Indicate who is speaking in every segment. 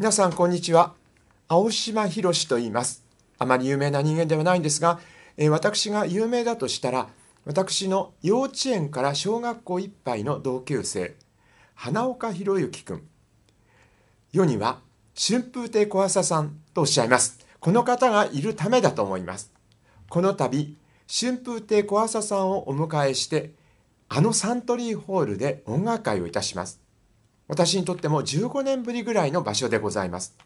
Speaker 1: 皆さんこんにちは青島博と言いますあまり有名な人間ではないんですが、え私が有名だとしたら私の幼稚園から小学校いっぱいの同級生花岡博之君世には春風亭小朝さんとおっしゃいますこの方がいるためだと思いますこの度春風亭小朝さんをお迎えしてあのサントリーホールで音楽会をいたします私にとっても15年ぶりぐらいの場所でございます。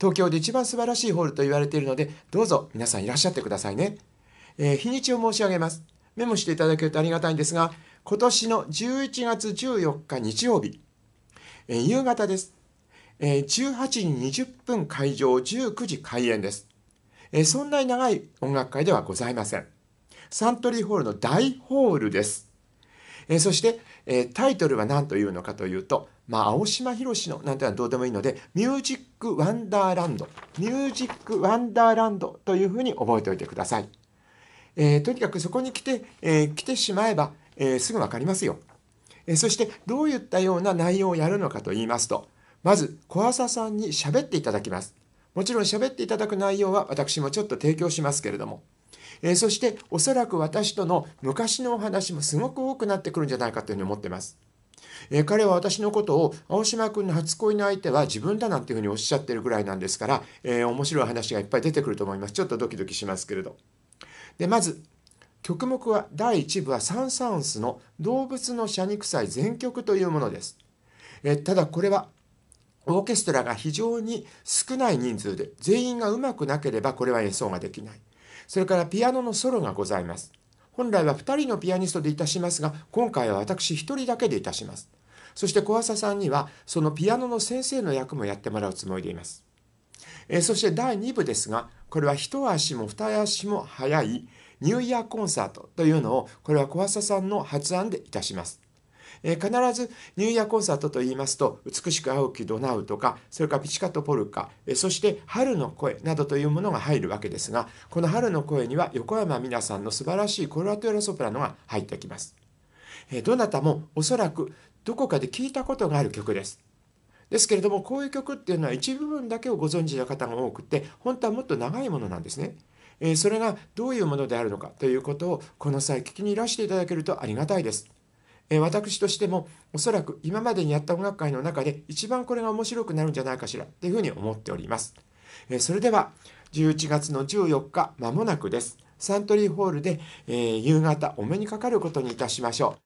Speaker 1: 東京で一番素晴らしいホールと言われているので、どうぞ皆さんいらっしゃってくださいね。えー、日にちを申し上げます。メモしていただけるとありがたいんですが、今年の11月14日日曜日、えー、夕方です。えー、18時20分会場、19時開演です。えー、そんなに長い音楽会ではございません。サントリーホールの大ホールです。えー、そして、えー、タイトルは何というのかというと、まあ、青島博のなんていうのはどうでもいいので、ミュージックワンダーランド、ミュージックワンダーランドというふうに覚えておいてください。えー、とにかくそこに来て、えー、来てしまえば、えー、すぐわかりますよ。えそして、どういったような内容をやるのかと言いますと、まず、小朝さんに喋っていただきます。もちろん喋っていただく内容は私もちょっと提供しますけれども、えー、そしておそらく私との昔のお話もすごく多くなってくるんじゃないかというふうに思ってます。えー、彼は私のことを青島君の初恋の相手は自分だなんていうふうにおっしゃってるぐらいなんですから、えー、面白い話がいっぱい出てくると思います。ちょっとドキドキしますけれど。で、まず、曲目は第1部はサン・サウンスの動物の謝肉祭全曲というものです。えただこれはオーケストラが非常に少ない人数で全員がうまくなければこれは演奏ができない。それからピアノのソロがございます。本来は2人のピアニストでいたしますが、今回は私1人だけでいたします。そして小朝さんには、そのピアノの先生の役もやってもらうつもりでいます。えそして第2部ですが、これは一足も二足も早いニューイヤーコンサートというのを、これは小朝さんの発案でいたします。え必ずニューイヤーコンサートといいますと、美しく青きドナウとか、それからピチカトポルカ、えそして春の声などというものが入るわけですが、この春の声には横山みなさんの素晴らしいコロラトエラソプラノが入ってきます。えどなたもおそらくどこかで聞いたことがある曲です。ですけれどもこういう曲っていうのは一部分だけをご存知の方が多くて本当はもっと長いものなんですね。えそれがどういうものであるのかということをこの際聞きにいらしていただけるとありがたいです。え私としてもおそらく今までにやった音楽会の中で一番これが面白くなるんじゃないかしらというふうに思っております。えそれでは11月の14日まもなくです。サントリーホールで、え夕方お目にかかることにいたしましょう。